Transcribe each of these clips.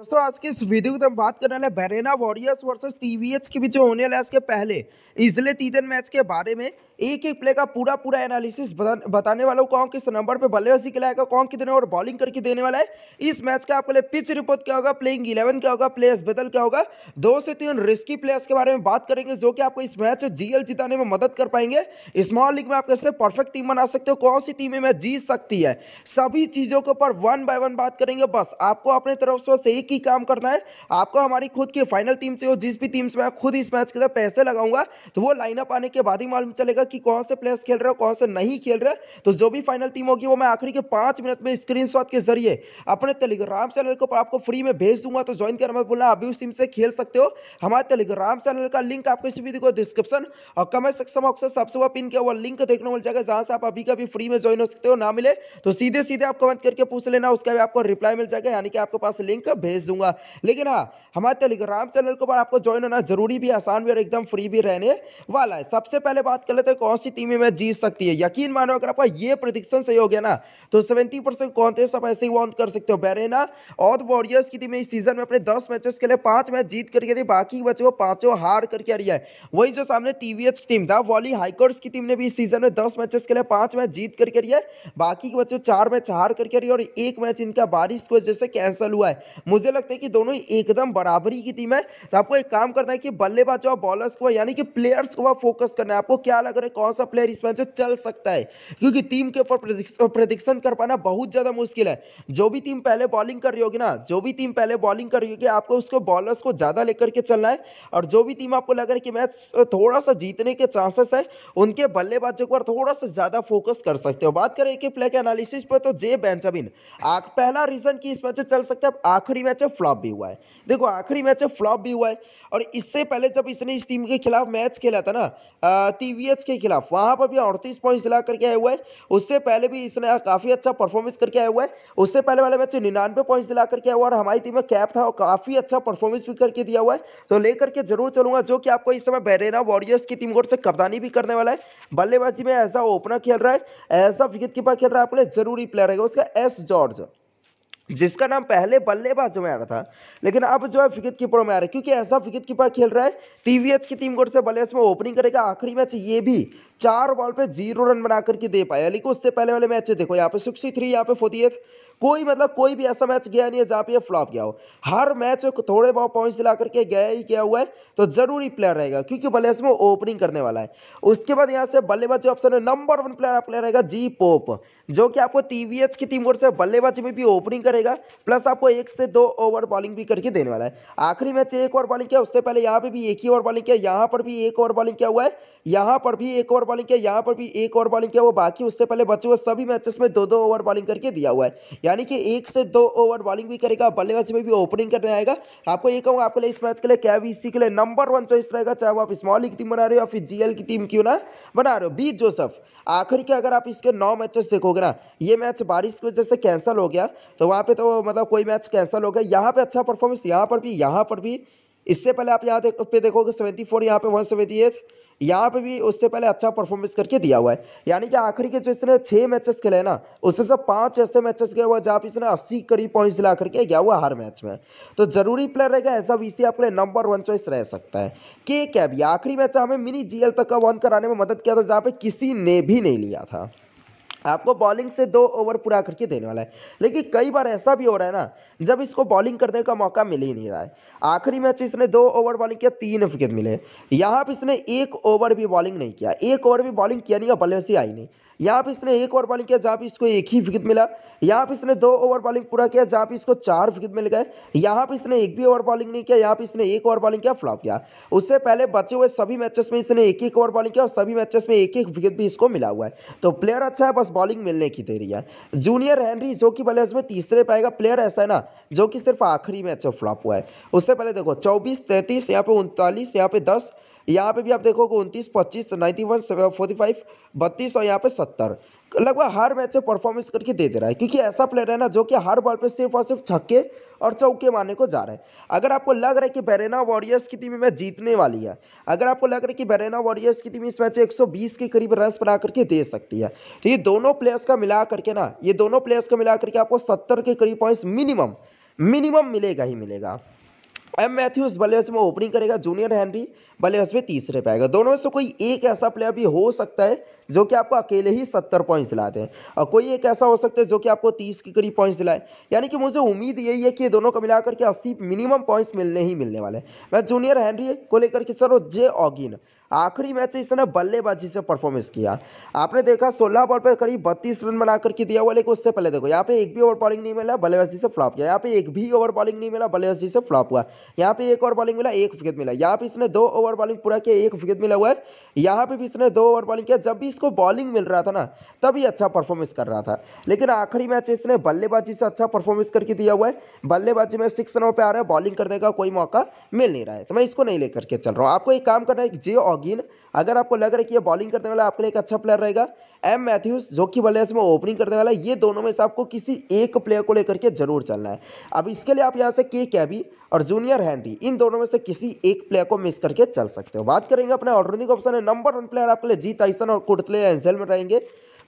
दोस्तों आज के इस वीडियो की हम बात करने वाले बैरेना वॉरियर्स वर्सेस टीवीएच के बीच होने वाले इसके पहले इजले तीन मैच के बारे में एक एक प्ले का पूरा पूरा एनालिसिस बताने वाला हूँ कौन किस नंबर पे बल्लेबाजी खिलाएगा कौन कितने और बॉलिंग करके देने वाला है इस मैच का आपके लिए पिच रिपोर्ट क्या होगा प्लेइंग इलेवन क्या होगा प्लेयर्स बदल क्या होगा दो से तीन रिस्की प्लेयर्स के बारे में बात करेंगे जो कि आपको इस मैच जीएल जिताने में मदद कर पाएंगे स्मॉल लीग में आप कैसे परफेक्ट टीम बना सकते हो कौन सी टीम में जीत सकती है सभी चीज़ों के ऊपर वन बाय वन बात करेंगे बस आपको अपने तरफ से एक एक ही काम करना है आपको हमारी खुद की फाइनल टीम से हो जिस भी टीम से मैं खुद इस मैच के अंदर पैसे लगाऊंगा तो वो लाइनअप आने के बाद ही मालूम चलेगा कि कौन से प्लेयर्स खेल रहे हो कौन से नहीं खेल रहे तो जो भी फाइनल टीम होगी वो मैं आखिरी के पाँच मिनट में स्क्रीन के जरिए अपने टेलीग्राम चैनल को आपको फ्री में भेज दूंगा तो ज्वाइन करना बोला अभी उस टीम से खेल सकते हो हमारे टेलीग्राम चैनल का लिंक आपको इस वीडियो को डिस्क्रिप्शन और कमेंट सेक्शन बॉक्स सबसे ऊपर पिन किया हुआ लिंक देखने मिल जाएगा जहां से आप अभी कभी फ्री में ज्वाइन हो सकते हो ना मिले तो सीधे सीधे आप कमेंट करके पूछ लेना उसका भी आपको रिप्लाई मिल जाएगा यानी कि आपके पास लिंक भेज भेज दूंगा लेकिन हाँ हमारे टेलीग्राम चैनल को आपको ज्वाइन होना जरूरी भी आसान भी और एकदम फ्री भी रहने वाला है सबसे पहले बात कर लेते हैं कौन सी टीम में जीत सकती है यकीन मानो अगर आपका ये प्रडिक्शन सही हो गया ना तो सेवेंटी परसेंट कॉन्टेस्ट आप ऐसे ही वॉन्ट कर सकते हो बैरेना और वॉरियर्स की टीम इस सीजन में अपने दस मैचेस के लिए पांच मैच जीत करके रही बाकी बचे वो पांचों हार करके आ रही है वही जो सामने टीवीएच टीम था वॉली हाइकर्स की टीम ने भी इस सीजन में दस मैचेस के लिए पांच मैच जीत करके रही है बाकी के बच्चों चार मैच हार करके रही है और एक मैच इनका बारिश की वजह से कैंसिल हुआ है मुझे लगता है कि दोनों ही एकदम बराबरी की टीम है तो आपको एक काम करना है कि बल्लेबाज और बॉलर्स को यानी कि प्लेयर्स को फोकस करना है आपको क्या लग रहा है कौन सा प्लेयर इस मैच से चल सकता है क्योंकि टीम के ऊपर प्रदिक्षण कर पाना बहुत ज़्यादा मुश्किल है जो भी टीम पहले बॉलिंग कर रही होगी ना जो भी टीम पहले बॉलिंग कर रही होगी आपको उसको बॉलर्स को ज़्यादा लेकर के चलना है और जो भी टीम आपको लग रहा है कि मैच थोड़ा सा जीतने के चांसेस है उनके बल्लेबाजों पर थोड़ा सा ज़्यादा फोकस कर सकते हो बात करें एक प्लेयर के एनालिसिस पर तो जे बेंजामिन पहला रीजन कि इस मैच से चल सकता है आखिरी मैच है फ्लॉप भी हुआ है देखो आखिरी मैच है फ्लॉप भी हुआ है और इससे पहले जब इसने इस टीम के खिलाफ मैच खेला था ना टी के खिलाफ वहाँ पर भी अड़तीस पॉइंट्स ला करके आया हुआ है उससे पहले भी इसने काफ़ी अच्छा परफॉर्मेंस करके आया हुआ है उससे पहले वाले मैच निन्यानवे पॉइंट्स ला करके आया हुआ और हमारी टीम में कैप था और काफ़ी अच्छा परफॉर्मेंस भी करके दिया हुआ है तो लेकर के जरूर चलूंगा जो कि आपको इस समय बैरेना वॉरियर्स की टीम को कप्तानी भी करने वाला है बल्लेबाजी में ऐसा ओपनर खेल रहा है ऐसा विकेट कीपर खेल रहा है आपके लिए जरूरी प्लेयर है उसका एस जॉर्ज जिसका नाम पहले बल्लेबाजों में आ रहा था लेकिन अब जो है विकेट कीपरों में आ रहा है क्योंकि ऐसा विकेट कीपर खेल रहा है टीवीएच की टीम गोड़ से बल्लेबाज में ओपनिंग करेगा आखिरी मैच ये भी चार बॉल पे जीरो रन बना करके दे पाया लेकिन उससे पहले वाले मैच देखो यहाँ पे सिक्सटी थ्री यहाँ पे फोर्टी कोई मतलब कोई भी ऐसा मैच गया नहीं है जहाँ पे फ्लॉप गया हो हर मैच में थोड़े बहुत पॉइंट्स दिला करके गया ही गया हुआ है तो जरूरी प्लेयर रहेगा क्योंकि बल्लेबाज में ओपनिंग करने वाला है उसके बाद यहाँ से बल्लेबाजी ऑप्शन है नंबर वन प्लेयर प्लेयर रहेगा जी पोप जो कि आपको टी की टीम ओर से बल्लेबाजी में भी ओपनिंग करेगा प्लस आपको एक से दो ओवर बॉलिंग भी करके देने वाला है आखिरी मैच एक ओवर बॉलिंग किया उससे पहले यहाँ पे भी एक ही ओवर बॉलिंग किया यहाँ पर भी एक ओवर बॉलिंग किया हुआ है यहाँ पर भी एक ओवर बॉलिंग किया यहाँ पर भी एक ओवर बॉलिंग किया हुआ बाकी उससे पहले बचे हुए सभी मैचेस में दो दो ओवर बॉलिंग करके दिया हुआ है यानी कि एक से दो ओवर बॉलिंग भी करेगा बल्लेबाजी में भी ओपनिंग करने आएगा आपको ये कहूँगा आपके लिए इस मैच के लिए कैवीसी के लिए नंबर वन चॉइस रहेगा चाहे वो आप स्मॉल की टीम बना रहे हो या फिर जीएल की टीम क्यों ना बना रहे हो बी जोसफ आखिर के अगर आप इसके नौ मैचेस देखोगे ना ये मैच बारिश की वजह से कैंसिल हो गया तो वहाँ पे तो मतलब कोई मैच कैंसिल हो गया यहाँ पे अच्छा परफॉर्मेंस यहाँ पर भी यहाँ पर भी इससे पहले आप यहाँ देख पे देखोगे सेवेंटी फोर यहाँ पे वन सेवेंटी एट यहाँ पे भी उससे पहले अच्छा परफॉर्मेंस करके दिया हुआ है यानी कि आखिरी के जो इसने छः मैचेस खेले ना उससे सब पांच ऐसे मैचेस गए हुआ जहाँ पे इसने अस्सी करीब पॉइंट्स ला करके गया हुआ हर मैच में तो जरूरी प्लेयर रहेगा ऐसा सी आपके लिए नंबर वन चॉइस रह सकता है के कैब आखिरी मैच हमें मिनी जी तक का वन कराने में मदद किया था जहाँ पे किसी ने भी नहीं लिया था आपको बॉलिंग से दो ओवर पूरा करके देने वाला है लेकिन कई बार ऐसा भी हो रहा है ना जब इसको बॉलिंग करने का मौका मिल ही नहीं रहा है आखिरी मैच इसने दो ओवर बॉलिंग किया तीन विकेट मिले यहाँ पर इसने एक ओवर भी बॉलिंग नहीं किया एक ओवर भी बॉलिंग किया नहीं और से आई नहीं यहाँ पर इसने एक ओवर बॉलिंग किया जहाँ पर इसको एक ही विकेट मिला यहाँ पर इसने दो ओवर बॉलिंग पूरा किया जहाँ पर इसको चार विकेट मिल गए यहाँ पर इसने एक भी ओवर बॉलिंग नहीं किया यहाँ पर इसने एक ओवर बॉलिंग किया फ्लॉप किया उससे पहले बचे हुए सभी मैचेस में इसने एक एक ओवर बॉलिंग किया और सभी मैचेस में एक एक विकेट भी इसको मिला हुआ है तो प्लेयर अच्छा है बस बॉलिंग मिलने की रही है जूनियर हैनरी जो कि बल्लेबाज उसमें तीसरे पाएगा प्लेयर ऐसा है ना जो कि सिर्फ आखिरी मैच में फ्लॉप हुआ है उससे पहले देखो चौबीस तैंतीस यहाँ पे उनतालीस यहाँ पे दस यहाँ पे भी आप देखोगे उनतीस पच्चीस नाइन्टी वन फोर्टी फाइव बत्तीस और यहाँ पे सत्तर लगभग हर मैच में परफॉर्मेंस करके दे दे रहा है क्योंकि ऐसा प्लेयर है ना जो कि हर बॉल पे सिर्फ और सिर्फ छक्के और चौके मारने को जा रहा है अगर आपको लग रहा है कि बेरेना वॉरियर्स की टीम मैच जीतने वाली है अगर आपको लग रहा है कि बेरेना वॉरियर्स की टीम इस मैच बीस के करीब रन बना करके दे सकती है तो ये दोनों प्लेयर्स का मिला करके ना ये दोनों प्लेयर्स का मिला करके आपको सत्तर के करीब पॉइंट्स मिनिमम मिनिमम मिलेगा ही मिलेगा एम मैथ्यूज बल्लेबाज में ओपनिंग करेगा जूनियर हैनरी बल्लेबाज में तीसरे पे आएगा दोनों में से कोई एक ऐसा प्लेयर भी हो सकता है जो कि आपको अकेले ही सत्तर पॉइंट्स दिलाते हैं और कोई एक ऐसा हो सकता है जो कि आपको तीस के करीब पॉइंट्स दिलाए यानी कि मुझे उम्मीद यही है कि ये दोनों को मिलाकर के अस्सी मिनिमम पॉइंट्स मिलने ही मिलने वाले हैं मैं जूनियर हैनरी को लेकर के सर जे ऑगिन आखिरी मैच इसने बल्लेबाजी से परफॉर्मेंस किया आपने देखा सोलह बॉल पर करीब बत्तीस रन बना करके दिया हुआ लेकिन उससे पहले देखो यहाँ पे एक भी ओवर बॉलिंग नहीं मिला बल्लेबाजी से फ्लॉप किया यहाँ पे एक भी ओवर बॉलिंग नहीं मिला बल्लेबाजी से फ्लॉप हुआ यहाँ पे एक ओवर बॉलिंग मिला एक विकेट मिला यहाँ पे इसने दो ओवर बॉलिंग पूरा किया एक विकेट मिला हुआ है यहाँ पे भी इसने दो ओवर बॉलिंग किया जब भी इसको बॉलिंग मिल रहा था ना तभी अच्छा परफॉर्मेंस कर रहा था लेकिन आखिरी मैच इसने बल्लेबाजी से अच्छा परफॉर्मेंस करके दिया हुआ है बल्लेबाजी में सिक्स रनों पर आ रहा है बॉलिंग करने का कोई मौका मिल नहीं रहा है तो मैं इसको नहीं लेकर के चल रहा हूँ आपको एक काम करना है जे ऑगिन अगर आपको लग रहा है कि यह बॉलिंग करने वाला आपके लिए एक अच्छा प्लेयर रहेगा एम मैथ्यूज जो कि बल्लेबाज में ओपनिंग करने वाला है ये दोनों में से आपको किसी एक प्लेयर को लेकर के जरूर चलना है अब इसके लिए आप यहाँ से के कैबी और जूनियर हैंडी इन दोनों में से किसी एक प्लेयर को मिस करके चल सकते हो बात करेंगे अपने ऑलराउंडिंग ऑप्शन है नंबर वन प्लेयर आपके लिए जी टाइसन और कुर्त इसलिए आंसर बताएंगे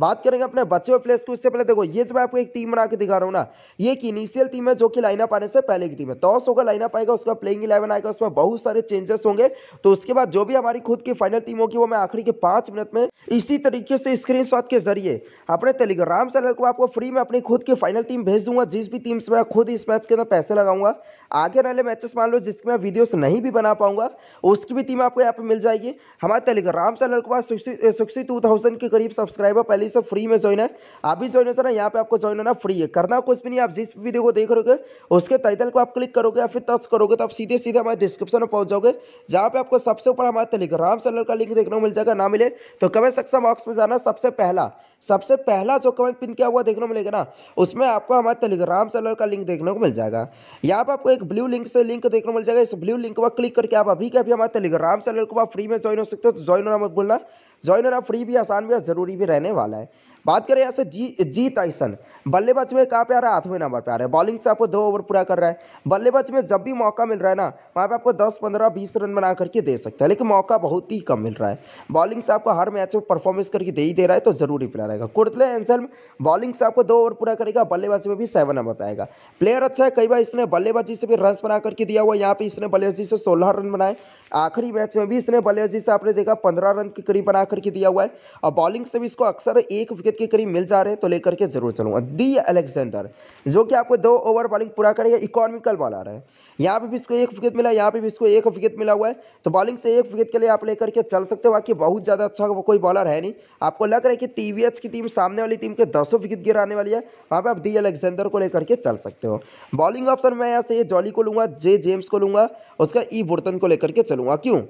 बात करेंगे अपने बच्चे और प्लेयर्स की उससे पहले देखो ये मैं आपको एक टीम बना के दिखा रहा हूँ ना ये एक इनिशियल टीम है जो कि लाइनअप आने से पहले की टीम है टॉस होगा लाइनअप आएगा उसका प्लेइंग इलेवन आएगा उसमें बहुत सारे चेंजेस होंगे तो उसके बाद जो भी हमारी खुद की फाइनल टीम होगी वो मैं आखिरी के पाँच मिनट में इसी तरीके से स्क्रीन के जरिए अपने टेलीग्राम चैनल को आपको फ्री में अपनी खुद की फाइनल टीम भेज दूंगा जिस भी टीम से मैं खुद इस मैच के अंदर पैसे लगाऊंगा आगे वाले मैचेस मान लो जिसकी मैं वीडियोस नहीं भी बना पाऊंगा उसकी भी टीम आपको यहाँ पे मिल जाएगी हमारे टेलीग्राम चैनल के पास सिक्सटी टू थाउजेंड के करीब सब्सक्राइबर पहले भाई सब फ्री में ज्वाइन है आप भी ज्वाइन हो सर यहाँ पे आपको ज्वाइन होना फ्री है करना कुछ भी नहीं आप जिस वीडियो को देख रहे उसके टाइटल को आप क्लिक करोगे या फिर टच करोगे तो आप सीधे सीधे हमारे डिस्क्रिप्शन में पहुंच जाओगे जहाँ पे आपको सबसे ऊपर हमारे राम चैनल का लिंक देखने को मिल जाएगा ना मिले तो कमेंट सेक्शन बॉक्स में जाना सबसे पहला सबसे पहला जो कमेंट पिन किया हुआ देखने को मिलेगा ना उसमें आपको हमारे राम चैनल का लिंक देखने को मिल जाएगा यहाँ पर आपको एक ब्लू लिंक से लिंक देखने को मिल जाएगा इस ब्लू लिंक पर क्लिक करके आप अभी के अभी हमारे राम चैनल को आप फ्री में ज्वाइन हो सकते हो तो ज्वाइन होना मत बोलना ज्वाइनर अब फ्री भी आसान भी और ज़रूरी भी रहने वाला है बात करें यहाँ से जी जी टाइसन बल्लेबाज में कहाँ पे आ रहा है आठवें नंबर पे आ रहा है बॉलिंग से आपको दो ओवर पूरा कर रहा है बल्लेबाज में जब भी मौका मिल रहा है ना वहाँ पे आपको दस पंद्रह बीस रन बना करके दे सकता है लेकिन मौका बहुत ही कम मिल रहा है बॉलिंग से आपको हर मैच में परफॉर्मेंस करके दे ही दे रहा है तो जरूरी प्लेयर रहेगा कुर्तले एंसल बॉलिंग से आपको दो ओवर पूरा करेगा बल्लेबाज में भी सेवन नंबर पर आएगा प्लेयर अच्छा है कई बार इसने बल्लेबाजी से भी रन बना करके दिया हुआ यहाँ पर इसने बल्लेबाजी से सोलह रन बनाए आखिरी मैच में भी इसने बल्लेबाजी से आपने देखा पंद्रह रन के करीब बना करके दिया हुआ है और बॉलिंग से भी इसको अक्सर एक विकेट के करीब मिल जा रहे हैं तो लेकर के ज़रूर चलूँगा दी अलेक्जेंडर जो कि आपको दो ओवर बॉलिंग पूरा करेगा इकोनॉमिकल बॉलर है यहाँ पे भी इसको एक विकेट मिला यहाँ पे भी इसको एक विकेट मिला हुआ है तो बॉलिंग से एक विकेट के लिए आप लेकर के चल सकते हो बाकी बहुत ज़्यादा अच्छा वो कोई बॉलर है नहीं आपको लग रहा है कि टी की टीम सामने वाली टीम के दसों विकेट गिराने वाली है वहाँ पर आप दी अलेक्जेंडर को लेकर के चल सकते हो बॉलिंग ऑप्शन मैं यहाँ से ये जॉली को लूँगा जे जेम्स को लूँगा उसका ई e बुर्तन को लेकर के चलूँगा क्यों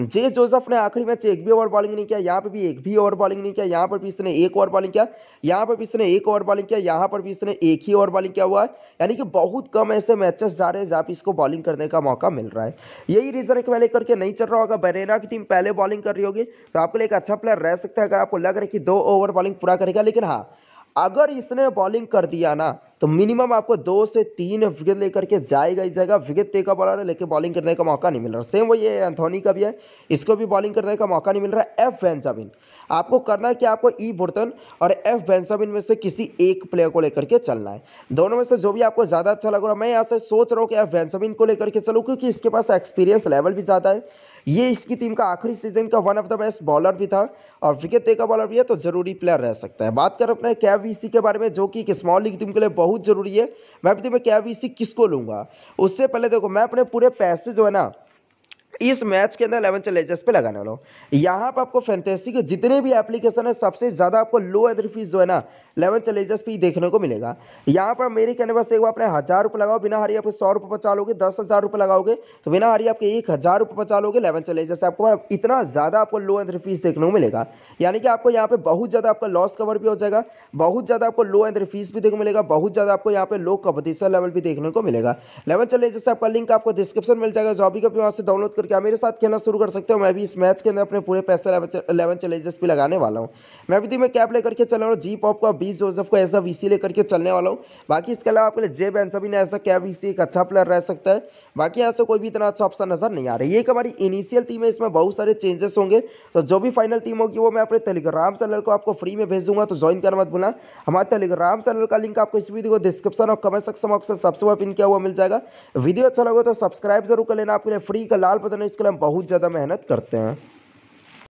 जे जोसफ ने आखिरी मैच एक भी ओवर बॉलिंग नहीं किया यहाँ पर भी एक भी ओवर बॉलिंग नहीं किया यहाँ पर भी इसने एक ओवर बॉलिंग किया यहाँ पर भी इसने एक ओवर बॉलिंग किया यहाँ पर भी इसने एक ही ओवर बॉलिंग किया हुआ है यानी कि बहुत कम ऐसे मैचेस जा रहे हैं जहाँ पर इसको बॉलिंग करने का मौका मिल रहा है यही रीज़न एक मैं लेकर के नहीं चल रहा होगा बरेना की टीम पहले बॉलिंग कर रही होगी तो आपके लिए एक अच्छा प्लेयर रह सकता है अगर आपको लग रहा है कि दो ओवर बॉलिंग पूरा करेगा लेकिन हाँ अगर इसने बॉलिंग कर दिया ना तो मिनिमम आपको दो से तीन विकेट लेकर के जाएगा इस जगह विकेट का बॉलर है लेकिन बॉलिंग करने का मौका नहीं मिल रहा सेम वही है एंथोनी का भी है इसको भी बॉलिंग करने का मौका नहीं मिल रहा है एफ बेंजामिन आपको करना है कि आपको ई e बुर्तन और एफ बेंजामिन में से किसी एक प्लेयर को लेकर के चलना है दोनों में से जो भी आपको ज़्यादा अच्छा लग रहा है मैं यहाँ से सोच रहा हूँ कि एफ बेंजामिन को लेकर के चलूँ क्योंकि इसके पास एक्सपीरियंस लेवल भी ज़्यादा है ये इसकी टीम का आखिरी सीजन का one of the best bowler भी था और विकेट टेका बॉलर भी है तो जरूरी प्लेयर रह सकता है बात करें अपने कैव के बारे में जो कि एक स्मॉल लीग टीम के लिए बहुत ज़रूरी है मैं बताइए तो मैं क्या इसी सी किसको लूँगा उससे पहले देखो मैं अपने पूरे पैसे जो है ना इस मैच के अंदर इलेवन चैलेंजेस पे लगाने वाला हूँ यहाँ पर आपको फैंटेसी के जितने भी एप्लीकेशन है सबसे ज़्यादा आपको लो एंट्री फीस जो है ना इलेवन चैलेंजेस पे ही देखने को मिलेगा यहाँ पर मेरे कहने बस एक बार अपने हज़ार रुपये लगाओ बिना हारी आपके सौ रुपये बचा लोगे दस हज़ार रुपये लगाओगे तो बिना हारी आपके एक हज़ार रुपये बचा लोगे इलेवन चैलेंजेस आपको मतलब इतना ज़्यादा आपको लो एंट्री फीस देखने को मिलेगा यानी कि आपको यहाँ पर बहुत ज़्यादा आपका लॉस कवर भी हो जाएगा बहुत ज़्यादा आपको लो एंट्री फीस भी देखने को मिलेगा बहुत ज़्यादा आपको यहाँ पर लो कंपटीशन लेवल भी देखने को मिलेगा इलेवन चैलेंजेस आपका लिंक आपको डिस्क्रिप्शन मिल जाएगा जॉबी का भी वहाँ से डाउनलोड कर क्या मेरे साथ खेलना शुरू कर सकते हो मैं भी इस मैच के अंदर अपने पूरे पैसे इलेवन चैलेंजेस भी लगाने वाला हूँ मैं भी मैं कैप लेकर के चल रहा हूँ जी पॉप का बीस जोसेफ को ऐसा वी लेकर के चलने वाला हूँ बाकी इसके अलावा आपके लिए जे बेंसबिन ऐसा कैप वी एक अच्छा प्लेयर रह सकता है बाकी यहाँ से कोई भी इतना अच्छा ऑप्शन नजर नहीं आ रहा है एक हमारी इनिशियल टीम है इसमें बहुत सारे चेंजेस होंगे तो जो भी फाइनल टीम होगी वो मैं अपने टेलीग्राम चैनल को आपको फ्री में भेज दूंगा तो ज्वाइन करना मत भूलना हमारे टेलीग्राम चैनल का लिंक आपको इस वीडियो को डिस्क्रिप्शन और कमेंट सेक्शन में सबसे पिन किया हुआ मिल जाएगा वीडियो अच्छा लगे तो सब्सक्राइब जरूर कर लेना आपके लिए फ्री का लाल मतलब इसके लिए हम बहुत ज़्यादा मेहनत करते हैं